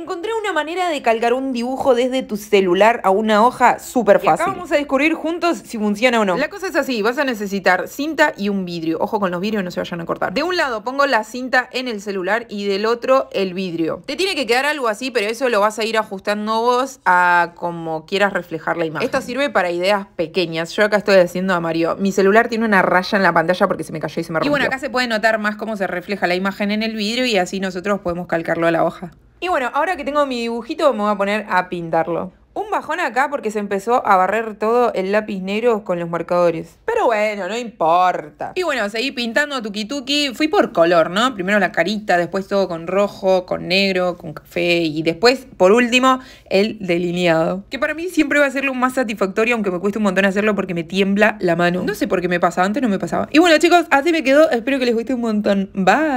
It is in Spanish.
Encontré una manera de calcar un dibujo desde tu celular a una hoja súper fácil. Acá vamos a descubrir juntos si funciona o no. La cosa es así, vas a necesitar cinta y un vidrio. Ojo con los vidrios, no se vayan a cortar. De un lado pongo la cinta en el celular y del otro el vidrio. Te tiene que quedar algo así, pero eso lo vas a ir ajustando vos a como quieras reflejar la imagen. Esto sirve para ideas pequeñas. Yo acá estoy haciendo a Mario. Mi celular tiene una raya en la pantalla porque se me cayó y se me rompió. Y bueno, acá se puede notar más cómo se refleja la imagen en el vidrio y así nosotros podemos calcarlo a la hoja. Y bueno, ahora que tengo mi dibujito me voy a poner a pintarlo. Un bajón acá porque se empezó a barrer todo el lápiz negro con los marcadores. Pero bueno, no importa. Y bueno, seguí pintando tuki tuki. Fui por color, ¿no? Primero la carita, después todo con rojo, con negro, con café y después, por último, el delineado. Que para mí siempre va a ser lo más satisfactorio, aunque me cueste un montón hacerlo porque me tiembla la mano. No sé por qué me pasa, antes no me pasaba. Y bueno chicos, así me quedó. Espero que les guste un montón. Bye.